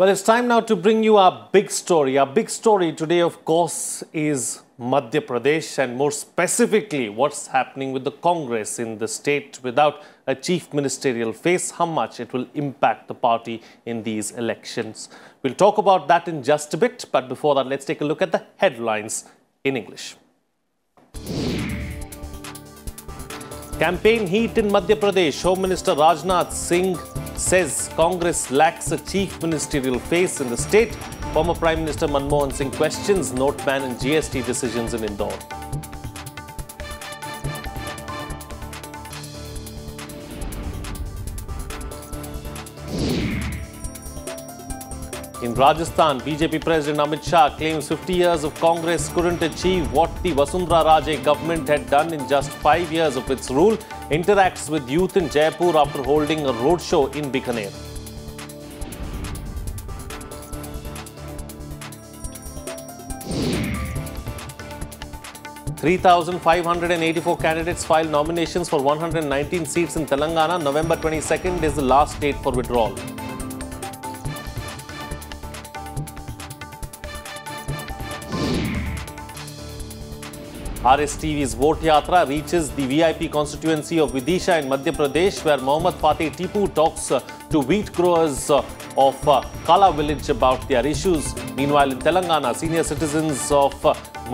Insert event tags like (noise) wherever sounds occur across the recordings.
Well, it's time now to bring you our big story. Our big story today, of course, is Madhya Pradesh and more specifically what's happening with the Congress in the state without a chief ministerial face, how much it will impact the party in these elections. We'll talk about that in just a bit, but before that, let's take a look at the headlines in English. Campaign heat in Madhya Pradesh. Home Minister Rajnath Singh says Congress lacks a chief ministerial face in the state. Former Prime Minister Manmohan Singh questions note ban and GST decisions in Indore. In Rajasthan, BJP President Amit Shah claims 50 years of Congress couldn't achieve what the Vasundhara Raj government had done in just five years of its rule interacts with youth in Jaipur after holding a roadshow in Bikaner. Three thousand five hundred and eighty-four candidates filed nominations for 119 seats in Telangana. November 22nd is the last date for withdrawal. RSTV's vote yatra reaches the VIP constituency of Vidisha in Madhya Pradesh where Mohammad Fateh Tipu talks uh, to wheat growers uh, of uh, Kala village about their issues. Meanwhile, in Telangana, senior citizens of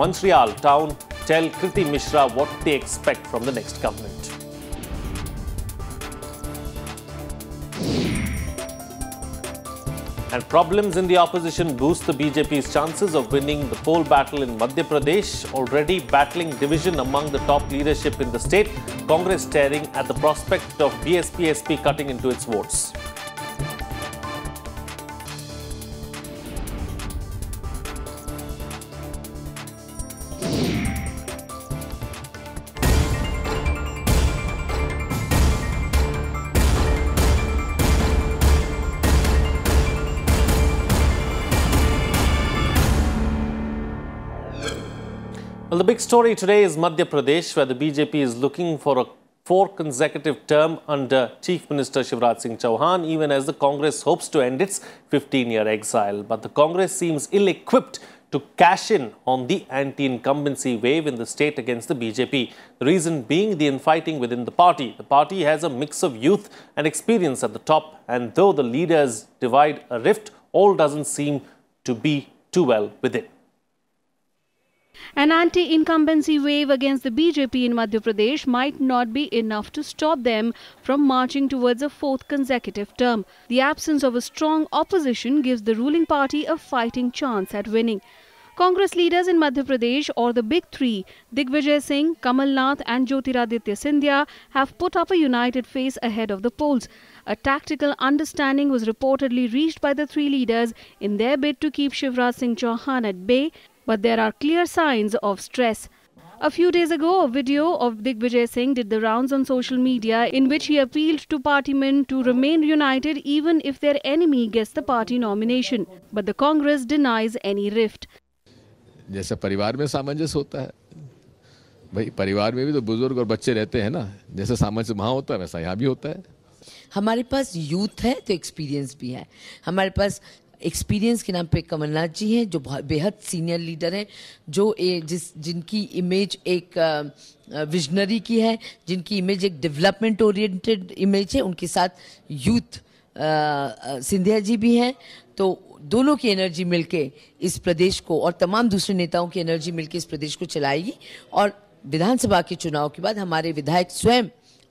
Manchrial town tell Kriti Mishra what they expect from the next government. And problems in the opposition boost the BJP's chances of winning the poll battle in Madhya Pradesh, already battling division among the top leadership in the state, Congress staring at the prospect of BSP-SP cutting into its votes. Well, the big story today is Madhya Pradesh, where the BJP is looking for a four consecutive term under Chief Minister Shivraj Singh Chauhan, even as the Congress hopes to end its 15-year exile. But the Congress seems ill-equipped to cash in on the anti-incumbency wave in the state against the BJP. The reason being the infighting within the party. The party has a mix of youth and experience at the top, and though the leaders divide a rift, all doesn't seem to be too well within. An anti incumbency wave against the BJP in Madhya Pradesh might not be enough to stop them from marching towards a fourth consecutive term. The absence of a strong opposition gives the ruling party a fighting chance at winning. Congress leaders in Madhya Pradesh or the big three, Digvijay Singh, Kamal Nath and Jyotiraditya Sindhya have put up a united face ahead of the polls. A tactical understanding was reportedly reached by the three leaders in their bid to keep Shivraj Singh Chauhan at bay but there are clear signs of stress. A few days ago, a video of Digvijay Singh did the rounds on social media in which he appealed to party men to remain united even if their enemy gets the party nomination. But the Congress denies any rift. जैसे परिवार में सामंजस होता है भाई परिवार में भी तो बुजुर्ग और बच्चे रहते हैं ना जैसे सामंजस वहाँ होता है वैसा यहाँ भी होता है हमारे पास यूथ है तो एक्सपीरियंस भी है हमारे पास एक्सपीरियंस के नाम पे कमलनाथ जी हैं जो बेहद सीनियर लीडर हैं जो ए, जिस जिनकी इमेज एक विजनरी की है जिनकी इमेज एक डेवलपमेंट ओरिएंटेड इमेज है उनके साथ यूथ सिंधिया जी भी हैं तो दोनों की एनर्जी मिलके इस प्रदेश को और तमाम दूसरे नेताओं की एनर्जी मिलके इस प्रदेश को चलाएगी और विधानसभा के चुनाव के बाद हमारे विधायक स्वयं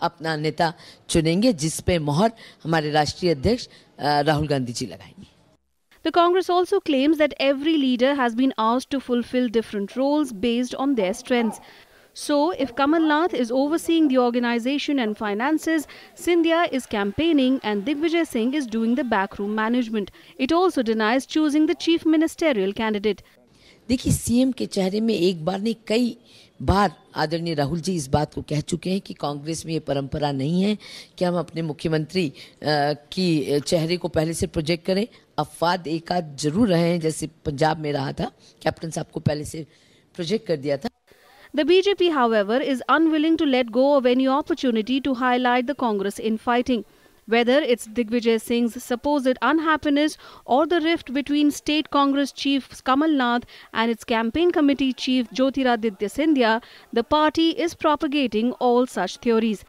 अपना नेता चुनेंगे जिस पे मोहर हमारे राष्ट्रीय अध्यक्ष राहुल गांधी जी लगाएंगे The Congress also claims that every leader has been asked to fulfill different roles based on their strengths. So, if Kamal Nath is overseeing the organization and finances, Sindhya is campaigning and Digvijay Singh is doing the backroom management. It also denies choosing the chief ministerial candidate. देखिए CM के चेहरे में एक बार नहीं कई बार आदरणीय राहुल जी इस बात को कह चुके हैं कि कांग्रेस में ये परंपरा नहीं है कि हम अपने मुख्यमंत्री की चेहरे को पहले से प्रोजेक्ट करें अफवाद एक आध जरूर रहे हैं जैसे पंजाब में रहा था कैप्टन साहब को पहले से प्रोजेक्ट कर दिया था The BJP, however, is unwilling to let go of any opportunity to highlight the Congress in fighting. Whether it's Digvijay Singh's supposed unhappiness or the rift between State Congress Chief Kamal Nath and its campaign committee chief Jyotiraditya Sindhya, the party is propagating all such theories.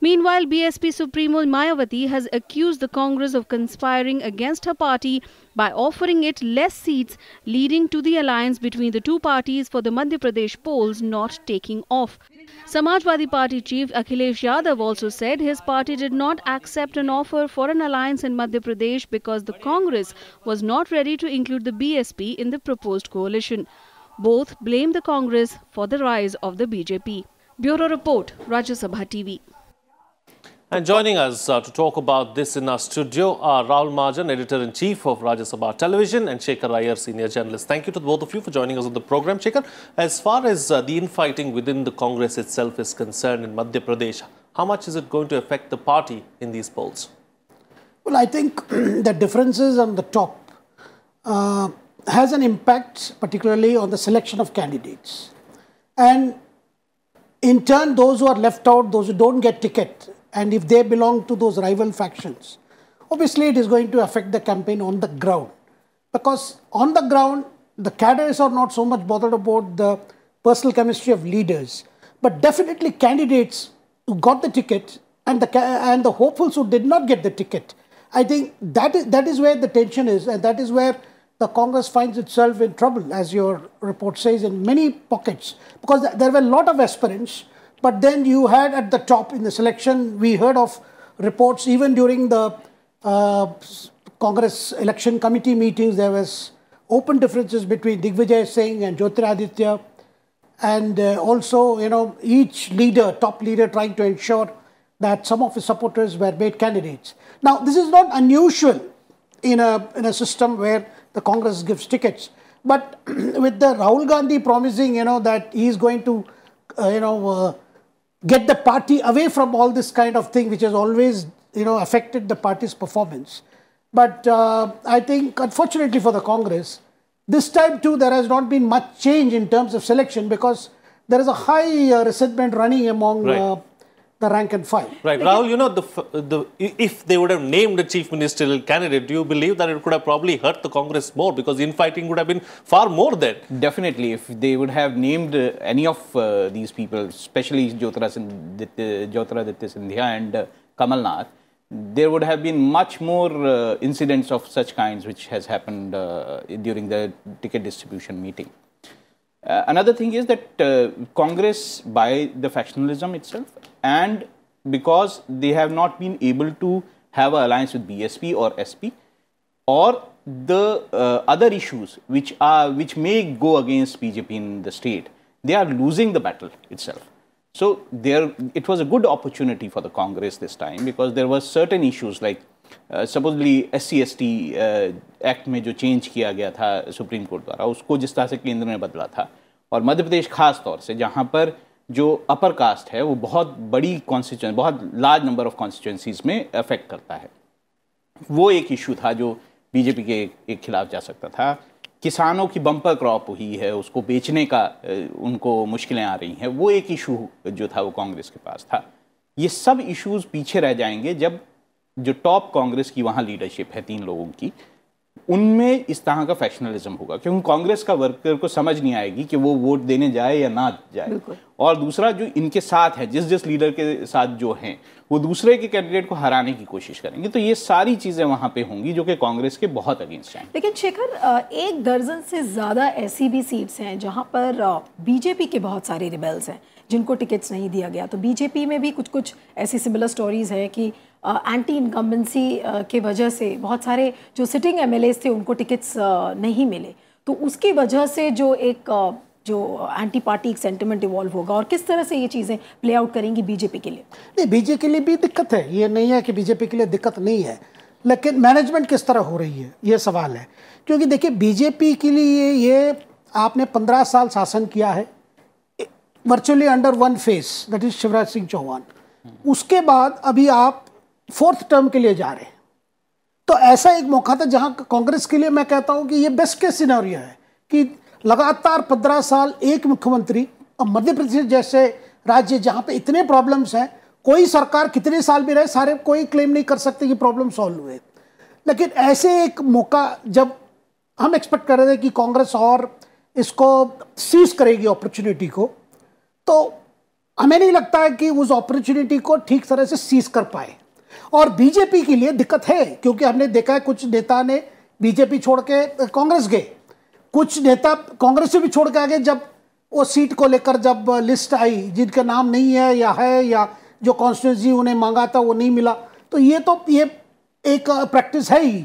Meanwhile, BSP Supremo Mayawati has accused the Congress of conspiring against her party by offering it less seats, leading to the alliance between the two parties for the Madhya Pradesh polls not taking off. Samajwadi Party chief Akhilesh Yadav also said his party did not accept an offer for an alliance in Madhya Pradesh because the Congress was not ready to include the BSP in the proposed coalition. Both blame the Congress for the rise of the BJP. Bureau Report, Rajya Sabha TV. And joining us uh, to talk about this in our studio are Raul Marjan, Editor-in-Chief of Rajya Sabha Television and Shekhar Iyer, Senior Journalist. Thank you to both of you for joining us on the program. Shekhar, as far as uh, the infighting within the Congress itself is concerned in Madhya Pradesh, how much is it going to affect the party in these polls? Well, I think (clears throat) the differences on the top uh, has an impact particularly on the selection of candidates. And in turn, those who are left out, those who don't get ticket, and if they belong to those rival factions, obviously it is going to affect the campaign on the ground. Because on the ground, the cadres are not so much bothered about the personal chemistry of leaders, but definitely candidates who got the ticket and the, and the hopefuls who did not get the ticket. I think that is, that is where the tension is, and that is where the Congress finds itself in trouble, as your report says, in many pockets, because there were a lot of aspirants but then you had at the top in the selection, we heard of reports even during the uh, Congress election committee meetings, there was open differences between Digvijay Singh and Jyotiraditya. And uh, also, you know, each leader, top leader trying to ensure that some of his supporters were made candidates. Now, this is not unusual in a, in a system where the Congress gives tickets. But (clears throat) with the Rahul Gandhi promising, you know, that he is going to, uh, you know, uh, get the party away from all this kind of thing, which has always, you know, affected the party's performance. But uh, I think, unfortunately for the Congress, this time too, there has not been much change in terms of selection because there is a high uh, resentment running among right. Uh, the rank and file. Right, Rahul. You know, the, the if they would have named a chief ministerial candidate, do you believe that it could have probably hurt the Congress more because infighting would have been far more then? Definitely, if they would have named uh, any of uh, these people, especially Jyotiraditya Sindhya and uh, Kamal Nath, there would have been much more uh, incidents of such kinds which has happened uh, during the ticket distribution meeting. Uh, another thing is that uh, Congress, by the factionalism itself, and because they have not been able to have an alliance with BSP or SP, or the uh, other issues which are which may go against BJP in the state, they are losing the battle itself. So there, it was a good opportunity for the Congress this time because there were certain issues like supposedly S C S T act में जो change किया गया था supreme court द्वारा उसको जिस तरह से केंद्र ने बदला था और मध्य प्रदेश खास तौर से जहाँ पर जो अपर कास्ट है वो बहुत बड़ी कॉन्स्टिट्यूंस बहुत लार्ज नंबर ऑफ कॉन्स्टिट्यूंसीज में अफेक्ट करता है वो एक इशू था जो बीजेपी के एक खिलाफ जा सकता था किसानों की बम्पर क्रॉप हुई है उसको बेचने का उनको मुश्किलें आ रही हैं वो एक इशू जो था वो कांग्रेस के पास था ये सब इश्यूज पीछे रह जाएंगे जब जो टॉप कांग्रेस की वहाँ लीडरशिप है तीन लोगों की उनमें इस तरह का फैशनलिज्म होगा क्योंकि कांग्रेस का वर्कर को समझ नहीं आएगी कि वो वोट देने जाए या ना जाए और दूसरा जो इनके साथ है जिस जिस लीडर के साथ जो हैं वो दूसरे के कैंडिडेट को हराने की कोशिश करेंगे तो ये सारी चीज़ें वहाँ पे होंगी जो कि कांग्रेस के बहुत अगेंस्ट हैं लेकिन शेखर एक दर्जन से ज़्यादा ऐसी भी सीट्स हैं जहाँ पर बीजेपी के बहुत सारे रिबेल्स हैं जिनको टिकट्स नहीं दिया गया तो बीजेपी में भी कुछ कुछ ऐसी सिमिलर स्टोरीज हैं कि एंटी इनकम्बेंसी के वजह से बहुत सारे जो सिटिंग एम थे उनको टिकट्स नहीं मिले तो उसकी वजह से जो एक जो एंटी पार्टी एक सेंटिमेंट इवॉल्व होगा और किस तरह से ये चीज़ें प्ले आउट करेंगी बीजेपी के लिए नहीं बीजेपी के लिए भी दिक्कत है ये नहीं है कि बीजेपी के लिए दिक्कत नहीं है लेकिन मैनेजमेंट किस तरह हो रही है ये सवाल है क्योंकि देखिए बीजेपी के लिए ये आपने पंद्रह साल शासन किया है virtually under one face that is Shivraj Singh Chouhan उसके बाद अभी आप फोर्थ टर्म के लिए जा रहे हैं तो ऐसा एक मौका था जहां कांग्रेस के लिए मैं कहता हूं कि ये बेस्ट केस सिनेरियो है कि लगातार पंद्रह साल एक मुख्यमंत्री और मध्य प्रदेश जैसे राज्य जहां पे इतने प्रॉब्लम्स हैं कोई सरकार कितने साल भी रहे सारे कोई क्लेम नहीं कर सकते कि प्रॉब्लम सॉल्व हुए लेकिन ऐसे एक मौका जब हम एक्सपेक्ट कर रहे थे कि कांग्रेस और इसको सीज करेगी अपॉर्चुनिटी को तो हमें नहीं लगता है कि उस अपॉर्चुनिटी को ठीक तरह से सीज कर पाए और बीजेपी के लिए दिक्कत है क्योंकि हमने देखा है कुछ नेता ने बीजेपी छोड़ के कांग्रेस गए कुछ नेता कांग्रेस से भी छोड़ के आ गए जब वो सीट को लेकर जब लिस्ट आई जिनका नाम नहीं है या है या जो कॉन्स्टिट्यूंसी उन्हें मांगा था वो नहीं मिला तो ये तो ये एक प्रैक्टिस है ही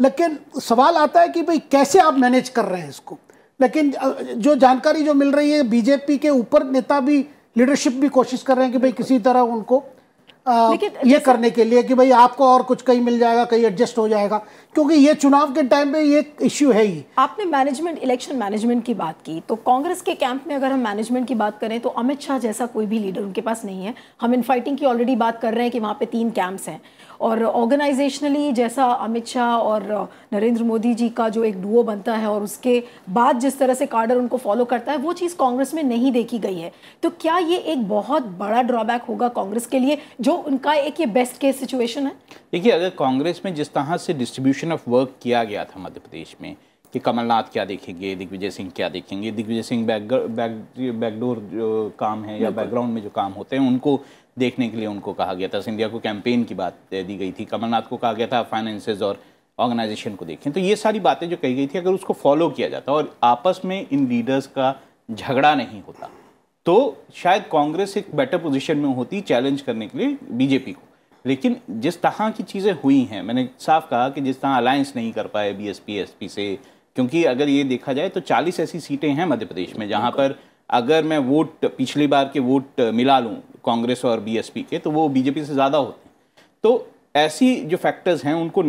लेकिन सवाल आता है कि भाई कैसे आप मैनेज कर रहे हैं इसको लेकिन जो जानकारी जो मिल रही है बीजेपी के ऊपर नेता भी लीडरशिप भी कोशिश कर रहे हैं कि भाई किसी तरह उनको ये करने के लिए कि भाई आपको और कुछ कहीं मिल जाएगा कहीं एडजस्ट हो जाएगा क्योंकि ये चुनाव के टाइम पे ये इश्यू है ही आपने मैनेजमेंट इलेक्शन मैनेजमेंट की बात की तो कांग्रेस के कैंप में अगर हम मैनेजमेंट की बात करें तो अमित शाह जैसा कोई भी लीडर उनके पास नहीं है हम इन फाइटिंग की ऑलरेडी बात कर रहे हैं कि वहाँ पे तीन कैंप्स हैं और ऑर्गेनाइजेशनली जैसा अमित शाह और नरेंद्र मोदी जी का जो एक डुओ बनता है और उसके बाद जिस तरह से कार्डर उनको फॉलो करता है वो चीज़ कांग्रेस में नहीं देखी गई है तो क्या ये एक बहुत बड़ा ड्रॉबैक होगा कांग्रेस के लिए जो उनका एक ये बेस्ट केस सिचुएशन है देखिए अगर कांग्रेस में जिस तरह से डिस्ट्रीब्यूशन ऑफ वर्क किया गया था मध्य प्रदेश में कि कमलनाथ क्या देखेंगे दिग्विजय सिंह क्या देखेंगे Digvijaya Singh back back backdoor जो काम है या बैकग्राउंड में जो काम होते हैं उनको देखने के लिए उनको कहा गया था सिंधिया को कैंपेन की बात दी गई थी कमलनाथ को कहा गया था फाइनेंसेज और ऑर्गेनाइजेशन को देखें तो ये सारी बातें जो कही गई थी अगर उसको फॉलो किया जाता और आपस में इन लीडर्स का झगड़ा नहीं होता तो शायद कांग्रेस एक बेटर पोजीशन में होती चैलेंज करने के लिए बीजेपी को लेकिन जिस तरह की चीज़ें हुई हैं मैंने साफ कहा कि जिस तरह अलायंस नहीं कर पाए बी एस से क्योंकि अगर ये देखा जाए तो 40 ऐसी सीटें हैं मध्य प्रदेश में जहाँ पर अगर मैं वोट पिछली बार के वोट मिला लूँ कांग्रेस और बीएसपी के तो वो बीजेपी से ज़्यादा होते हैं तो ऐसी जो फैक्टर्स हैं उनको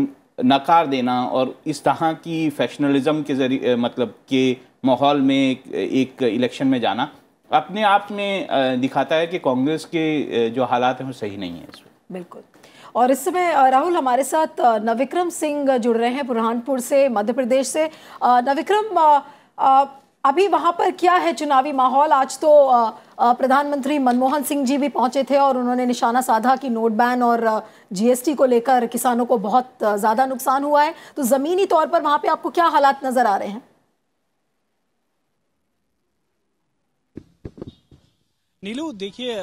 नकार देना और इस तरह की फैशनलिज्म के जरिए मतलब के माहौल में एक इलेक्शन में जाना अपने आप में दिखाता है कि कांग्रेस के जो हालात हैं वो सही नहीं है बिल्कुल और इस समय राहुल हमारे साथ नविक्रम सिंह जुड़ रहे हैं बुरहानपुर से मध्य प्रदेश से नविक्रम अभी वहाँ पर क्या है चुनावी माहौल आज तो प्रधानमंत्री मनमोहन सिंह जी भी पहुँचे थे और उन्होंने निशाना साधा कि नोट बैन और जीएसटी को लेकर किसानों को बहुत ज़्यादा नुकसान हुआ है तो ज़मीनी तौर पर वहाँ पे आपको क्या हालात नज़र आ रहे हैं नीलू देखिए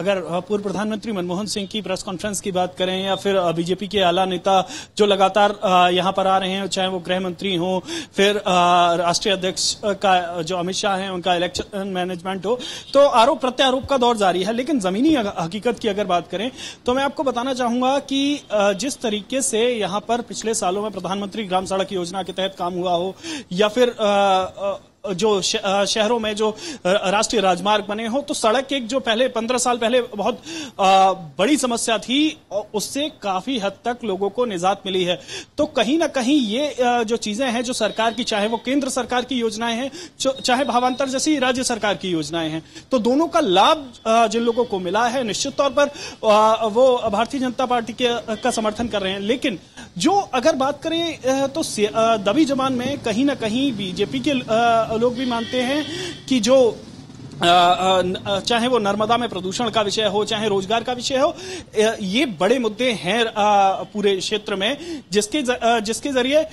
अगर पूर्व प्रधानमंत्री मनमोहन सिंह की प्रेस कॉन्फ्रेंस की बात करें या फिर बीजेपी के आला नेता जो लगातार यहां पर आ रहे हैं चाहे वो गृह मंत्री हों फिर राष्ट्रीय अध्यक्ष का जो अमित शाह है उनका इलेक्शन मैनेजमेंट हो तो आरोप प्रत्यारोप का दौर जारी है लेकिन जमीनी हकीकत की अगर बात करें तो मैं आपको बताना चाहूंगा कि जिस तरीके से यहाँ पर पिछले सालों में प्रधानमंत्री ग्राम सड़क योजना के तहत काम हुआ हो या फिर जो शहरों में जो राष्ट्रीय राजमार्ग बने हों तो सड़क एक जो पहले पंद्रह साल पहले बहुत बड़ी समस्या थी उससे काफी हद तक लोगों को निजात मिली है तो कहीं ना कहीं ये जो चीजें हैं जो सरकार की चाहे वो केंद्र सरकार की योजनाएं हैं चाहे भावांतर जैसी राज्य सरकार की योजनाएं हैं तो दोनों का लाभ जिन लोगों को मिला है निश्चित तौर पर वो भारतीय जनता पार्टी के का समर्थन कर रहे हैं लेकिन जो अगर बात करें तो दबी जमान में कहीं ना कहीं बीजेपी के लोग भी मानते हैं कि जो चाहे वो नर्मदा में प्रदूषण का विषय हो चाहे रोजगार का विषय हो ये बड़े मुद्दे हैं पूरे क्षेत्र में जिसके जिसके जरिए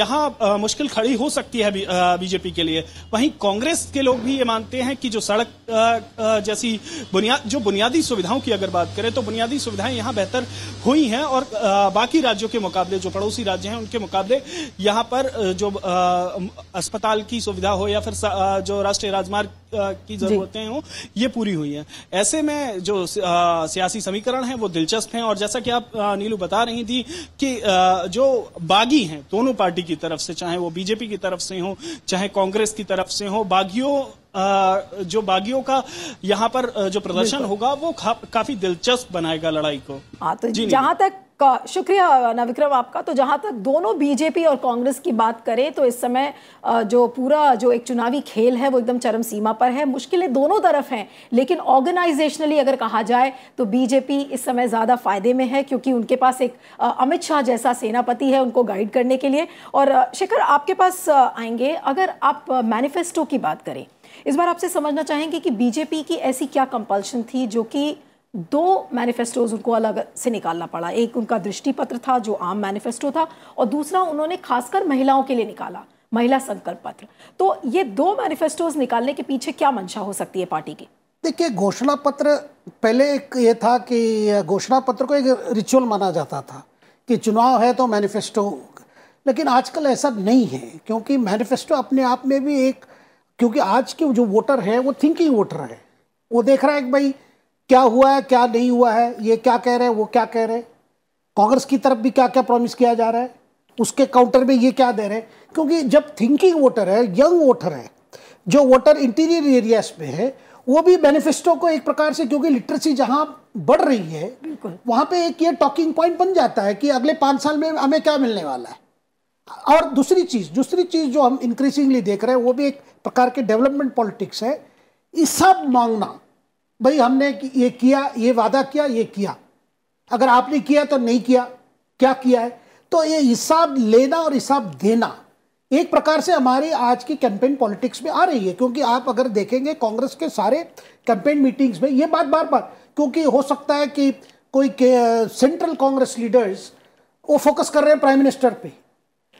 यहाँ मुश्किल खड़ी हो सकती है बीजेपी के लिए वहीं कांग्रेस के लोग भी ये मानते हैं कि जो सड़क जैसी बुनियाद जो बुनियादी सुविधाओं की अगर बात करें तो बुनियादी सुविधाएं यहाँ बेहतर हुई हैं और बाकी राज्यों के मुकाबले जो पड़ोसी राज्य हैं उनके मुकाबले यहाँ पर जो अस्पताल की सुविधा हो या फिर जो राष्ट्रीय राजमार्ग की जरूरतें हों ये पूरी हुई हैं ऐसे में जो सियासी समीकरण है वो दिलचस्प हैं और जैसा कि आप नीलू बता रही थी कि जो बागी हैं दोनों पार्टी की तरफ से चाहे वो बीजेपी की तरफ से हो चाहे कांग्रेस की तरफ से हो बागियों जो बागियों का यहाँ पर जो प्रदर्शन होगा वो काफी दिलचस्प बनाएगा लड़ाई को हाँ, तो जहां तक का शुक्रिया नविक्रम आपका तो जहां तक दोनों बीजेपी और कांग्रेस की बात करें तो इस समय जो पूरा जो एक चुनावी खेल है वो एकदम चरम सीमा पर है मुश्किलें दोनों तरफ हैं लेकिन ऑर्गेनाइजेशनली अगर कहा जाए तो बीजेपी इस समय ज़्यादा फायदे में है क्योंकि उनके पास एक अमित शाह जैसा सेनापति है उनको गाइड करने के लिए और शेखर आपके पास आएंगे अगर आप मैनिफेस्टो की बात करें इस बार आपसे समझना चाहेंगे कि बीजेपी की ऐसी क्या कंपल्शन थी जो कि दो मैनिफेस्टोज उनको अलग से निकालना पड़ा एक उनका दृष्टि पत्र था जो आम मैनिफेस्टो था और दूसरा उन्होंने खासकर महिलाओं के लिए निकाला महिला संकल्प पत्र तो ये दो मैनिफेस्टोज निकालने के पीछे क्या मंशा हो सकती है पार्टी की देखिए घोषणा पत्र पहले एक ये था कि घोषणा पत्र को एक रिचुअल माना जाता था कि चुनाव है तो मैनिफेस्टो लेकिन आजकल ऐसा नहीं है क्योंकि मैनिफेस्टो अपने आप में भी एक क्योंकि आज के जो वोटर है वो थिंकिंग वोटर है वो देख रहा है कि भाई क्या हुआ है क्या नहीं हुआ है ये क्या कह रहे हैं वो क्या कह रहे हैं कांग्रेस की तरफ भी क्या क्या प्रॉमिस किया जा रहा है उसके काउंटर में ये क्या दे रहे हैं क्योंकि जब थिंकिंग वोटर है यंग वोटर है जो वोटर इंटीरियर एरियाज में है वो भी मैनिफेस्टो को एक प्रकार से क्योंकि लिटरेसी जहाँ बढ़ रही है वहाँ पे एक ये टॉकिंग पॉइंट बन जाता है कि अगले पाँच साल में हमें क्या मिलने वाला है और दूसरी चीज़ दूसरी चीज़ जो हम इंक्रीजिंगली देख रहे हैं वो भी एक प्रकार के डेवलपमेंट पॉलिटिक्स है ये सब मांगना भाई हमने ये किया ये वादा किया ये किया अगर आपने किया तो नहीं किया क्या किया है तो ये हिसाब लेना और हिसाब देना एक प्रकार से हमारी आज की कैंपेन पॉलिटिक्स में आ रही है क्योंकि आप अगर देखेंगे कांग्रेस के सारे कैंपेन मीटिंग्स में ये बात बार बार क्योंकि हो सकता है कि कोई सेंट्रल कांग्रेस लीडर्स वो फोकस कर रहे हैं प्राइम मिनिस्टर पे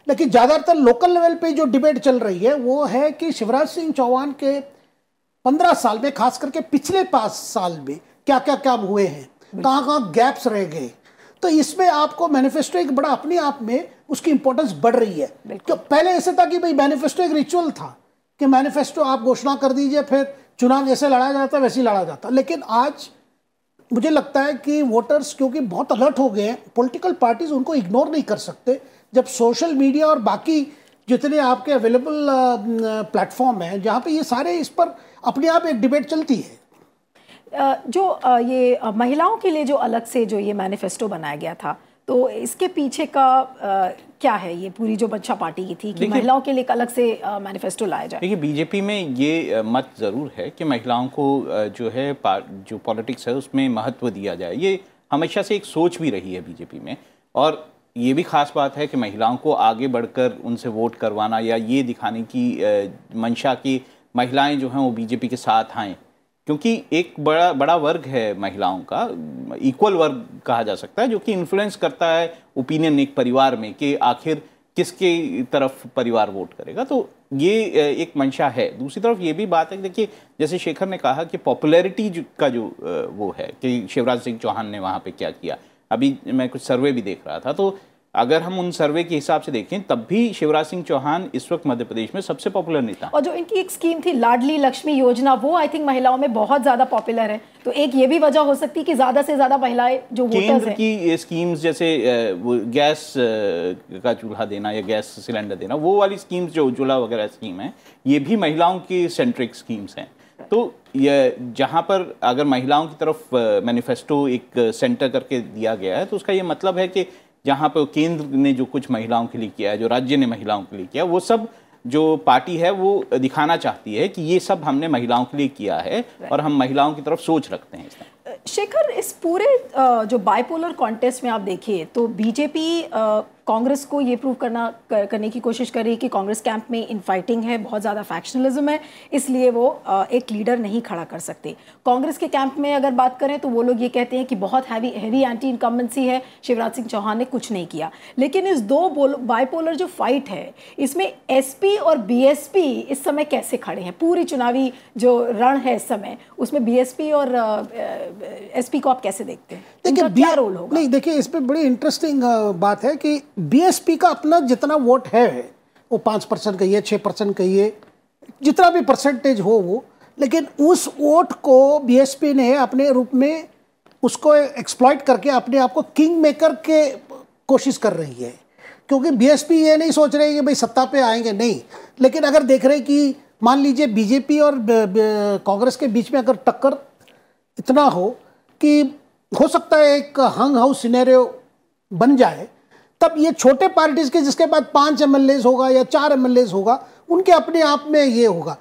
लेकिन ज़्यादातर लोकल लेवल पे जो डिबेट चल रही है वो है कि शिवराज सिंह चौहान के पंद्रह साल में खास करके पिछले पाँच साल में क्या क्या काम हुए हैं कहाँ कहाँ गैप्स रह गए तो इसमें आपको मैनिफेस्टो एक बड़ा अपने आप में उसकी इंपॉर्टेंस बढ़ रही है तो पहले ऐसे था कि भाई मैनिफेस्टो एक रिचुअल था कि मैनिफेस्टो आप घोषणा कर दीजिए फिर चुनाव जैसे लड़ा जाता है वैसे ही लड़ा जाता लेकिन आज मुझे लगता है कि वोटर्स क्योंकि बहुत अलर्ट हो गए हैं पॉलिटिकल पार्टीज उनको इग्नोर नहीं कर सकते जब सोशल मीडिया और बाकी जितने आपके अवेलेबल प्लेटफॉर्म हैं जहाँ पे ये सारे इस पर अपने आप एक डिबेट चलती है जो ये महिलाओं के लिए जो अलग से जो ये मैनिफेस्टो बनाया गया था तो इसके पीछे का क्या है ये पूरी जो बच्चा पार्टी की थी कि महिलाओं के लिए एक अलग से मैनिफेस्टो लाया जाए देखिए बीजेपी में ये मत ज़रूर है कि महिलाओं को जो है जो पॉलिटिक्स है उसमें महत्व दिया जाए ये हमेशा से एक सोच भी रही है बीजेपी में और ये भी खास बात है कि महिलाओं को आगे बढ़कर उनसे वोट करवाना या ये दिखाने की मंशा की महिलाएं जो हैं वो बीजेपी के साथ आएँ क्योंकि एक बड़ा बड़ा वर्ग है महिलाओं का इक्वल वर्ग कहा जा सकता है जो कि इन्फ्लुएंस करता है ओपिनियन एक परिवार में कि आखिर किसके तरफ परिवार वोट करेगा तो ये एक मंशा है दूसरी तरफ ये भी बात है देखिए जैसे शेखर ने कहा कि पॉपुलैरिटी का जो वो है कि शिवराज सिंह चौहान ने वहाँ पे क्या किया अभी मैं कुछ सर्वे भी देख रहा था तो अगर हम उन सर्वे के हिसाब से देखें तब भी शिवराज सिंह चौहान इस वक्त मध्य प्रदेश में सबसे पॉपुलर नेता और जो इनकी एक स्कीम थी लाडली लक्ष्मी योजना वो आई थिंक महिलाओं में बहुत ज्यादा पॉपुलर है तो एक ये भी वजह हो सकती है कि ज्यादा से ज्यादा महिलाएं जो केंद्र की स्कीम्स जैसे गैस का चूल्हा देना या गैस सिलेंडर देना वो वाली स्कीम्स जो उज्ज्वला वगैरह स्कीम है ये भी महिलाओं की सेंट्रिक स्कीम्स हैं तो ये जहाँ पर अगर महिलाओं की तरफ मैनिफेस्टो एक सेंटर करके दिया गया है तो उसका ये मतलब है कि जहाँ पर केंद्र ने जो कुछ महिलाओं के लिए किया है जो राज्य ने महिलाओं के लिए किया वो सब जो पार्टी है वो दिखाना चाहती है कि ये सब हमने महिलाओं के लिए किया है और हम महिलाओं की तरफ सोच रखते हैं शेखर इस पूरे जो बाइपोलर कॉन्टेस्ट में आप देखिए तो बीजेपी कांग्रेस को ये प्रूव करना कर, करने की कोशिश कर रही है कि कांग्रेस कैंप में इन फाइटिंग है बहुत ज़्यादा फैक्शनलिज्म है इसलिए वो एक लीडर नहीं खड़ा कर सकते कांग्रेस के कैंप में अगर बात करें तो वो लोग ये कहते हैं कि बहुत हैवी हैवी एंटी इनकम्बेंसी है शिवराज सिंह चौहान ने कुछ नहीं किया लेकिन इस दो बाइपोलर जो फाइट है इसमें एस और बी इस समय कैसे खड़े हैं पूरी चुनावी जो रण है इस समय उसमें बी और एसपी को आप कैसे देखते हैं देखिए क्या रोल होगा नहीं देखिए इस पर बड़ी इंटरेस्टिंग बात है कि बीएसपी का अपना जितना वोट है वो पाँच परसेंट कहिए छः परसेंट कहिए जितना भी परसेंटेज हो वो लेकिन उस वोट को बीएसपी ने अपने रूप में उसको एक्सप्लॉयट करके अपने आप को किंग मेकर के कोशिश कर रही है क्योंकि बीएसपी ये नहीं सोच रही कि भाई सत्ता पे आएंगे नहीं लेकिन अगर देख रहे कि मान लीजिए बीजेपी और कांग्रेस के बीच में अगर टक्कर इतना हो कि हो सकता है एक हंग हाउस सिनेरियो बन जाए तब ये छोटे पार्टीज के जिसके बाद पाँच एम होगा या चार एम होगा उनके अपने आप में ये होगा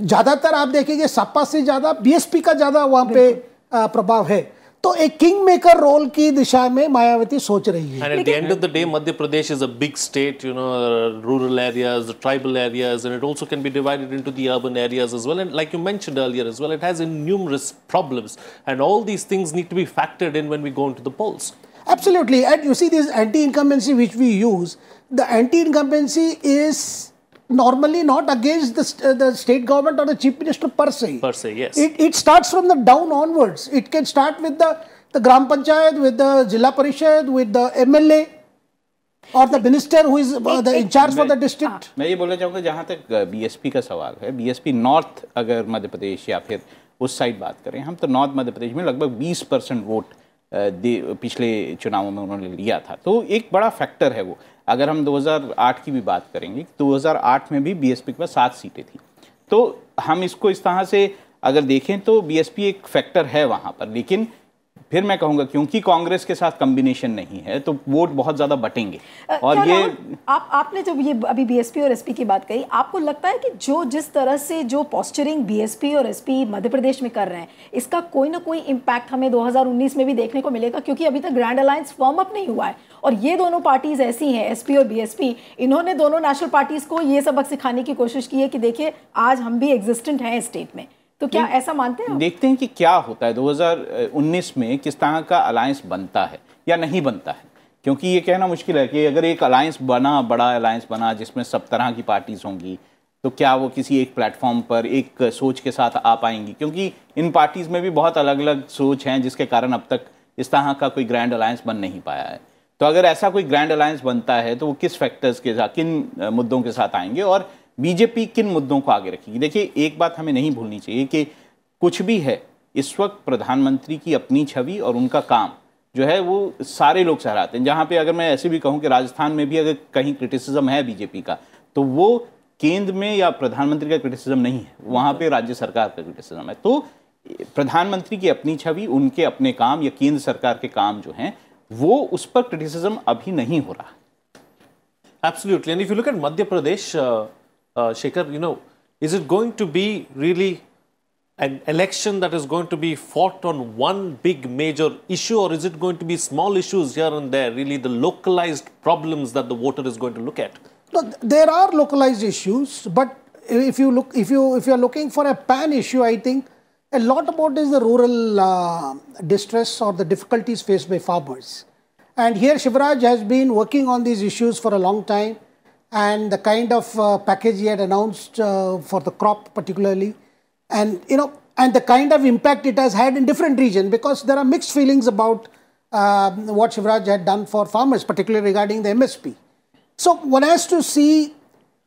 ज़्यादातर आप देखेंगे सपा से ज़्यादा बीएसपी का ज़्यादा वहाँ पे प्रभाव है तो एक किंग मेकर रोल की दिशा में मायावती सोच रही है and at the end of the day Madhya Pradesh is a big state you know rural areas tribal areas and it also can be divided into the urban areas as well and like you mentioned earlier as well it has numerous problems and all these things need to be factored in when we go into the polls Absolutely, and you see this anti-incumbency which we use. The anti-incumbency is normally not against the, uh, the state government or the chief minister per se. Per se, yes. It, it starts from the down onwards. It can start with the, the Gram Panchayat, with the Jilla Parishad, with the MLA. और the minister who is the in-charge for the district मैं ये बोलना चाहूंगा जहां तक BSP का सवाल है बीएसपी नॉर्थ अगर मध्य प्रदेश या फिर उस साइड बात करें हम तो नॉर्थ मध्य प्रदेश में लगभग 20 परसेंट वोट पिछले चुनावों में उन्होंने लिया था तो एक बड़ा फैक्टर है वो अगर हम 2008 की भी बात करेंगे 2008 में भी बीएसपी के पास सात सीटें थी तो हम इसको इस तरह से अगर देखें तो बीएसपी एक फैक्टर है वहाँ पर लेकिन फिर मैं कहूंगा क्योंकि कांग्रेस के साथ कम्बिनेशन नहीं है तो वोट बहुत ज्यादा बटेंगे और तो ये आप आपने जब ये अभी बीएसपी और एसपी की बात कही आपको लगता है कि जो जिस तरह से जो पॉस्चरिंग बीएसपी और एसपी मध्य प्रदेश में कर रहे हैं इसका कोई ना कोई इम्पैक्ट हमें दो में भी देखने को मिलेगा क्योंकि अभी तक ग्रैंड अलायंस फॉर्म अप नहीं हुआ है और ये दोनों पार्टीज ऐसी हैं एसपी और बीएसपी इन्होंने दोनों नेशनल पार्टीज को ये सबक सिखाने की कोशिश की है कि देखिए आज हम भी एग्जिस्टेंट हैं स्टेट में तो क्या ऐसा मानते हैं देखते हैं कि क्या होता है 2019 में किस तरह का अलायंस बनता है या नहीं बनता है क्योंकि ये कहना मुश्किल है कि अगर एक अलायंस बना बड़ा अलायंस बना जिसमें सब तरह की पार्टीज होंगी तो क्या वो किसी एक प्लेटफॉर्म पर एक सोच के साथ आ पाएंगी क्योंकि इन पार्टीज़ में भी बहुत अलग अलग सोच हैं जिसके कारण अब तक इस तरह का कोई ग्रैंड अलायंस बन नहीं पाया है तो अगर ऐसा कोई ग्रैंड अलायंस बनता है तो वो किस फैक्टर्स के साथ किन मुद्दों के साथ आएंगे और बीजेपी किन मुद्दों को आगे रखेगी देखिए एक बात हमें नहीं भूलनी चाहिए कि कुछ भी है इस वक्त प्रधानमंत्री की अपनी छवि और उनका काम जो है वो सारे लोग सहराते हैं जहाँ पे अगर मैं ऐसे भी कहूँ कि राजस्थान में भी अगर कहीं क्रिटिसिज्म है बीजेपी का तो वो केंद्र में या प्रधानमंत्री का क्रिटिसिज्म नहीं है वहाँ पे राज्य सरकार का क्रिटिसिज्म है तो प्रधानमंत्री की अपनी छवि उनके अपने काम या केंद्र सरकार के काम जो हैं वो उस पर क्रिटिसिज्म अभी नहीं हो रहा absolutely And if you uh, Shekhar, you know, is it going to be really an election that is going to be fought on one big major issue or is it going to be small issues here and there, really the localized problems that the voter is going to look at? there are localized issues, but if you look, if you if you are looking for a pan issue, I think a lot about is the rural uh, distress or the difficulties faced by farmers. And here Shivraj has been working on these issues for a long time and the kind of uh, package he had announced uh, for the crop particularly and you know and the kind of impact it has had in different regions because there are mixed feelings about uh, what Shivraj had done for farmers particularly regarding the MSP. So one has to see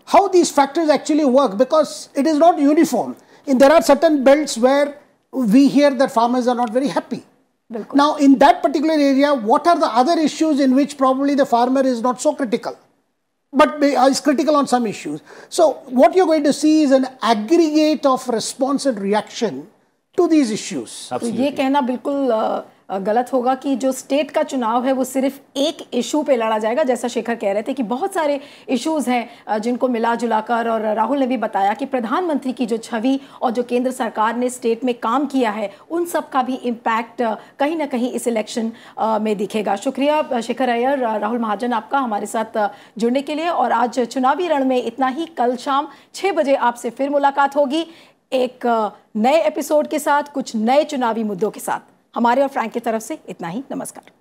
how these factors actually work because it is not uniform. there are certain belts where we hear that farmers are not very happy. Now in that particular area what are the other issues in which probably the farmer is not so critical? but uh, is critical on some issues. So what you're going to see is an aggregate of response and reaction to these issues. Absolutely. So, ये कहना बिल्कुल uh, गलत होगा कि जो state का चुनाव है वो सिर्फ एक इशू पे लड़ा जाएगा जैसा शेखर कह रहे थे कि बहुत सारे इश्यूज़ हैं जिनको मिला जुलाकर और राहुल ने भी बताया कि प्रधानमंत्री की जो छवि और जो केंद्र सरकार ने स्टेट में काम किया है उन सब का भी इम्पैक्ट कहीं ना कहीं इस इलेक्शन में दिखेगा शुक्रिया शेखर अय्यर राहुल महाजन आपका हमारे साथ जुड़ने के लिए और आज चुनावी रण में इतना ही कल शाम छः बजे आपसे फिर मुलाकात होगी एक नए एपिसोड के साथ कुछ नए चुनावी मुद्दों के साथ हमारे और फ्रैंक की तरफ से इतना ही नमस्कार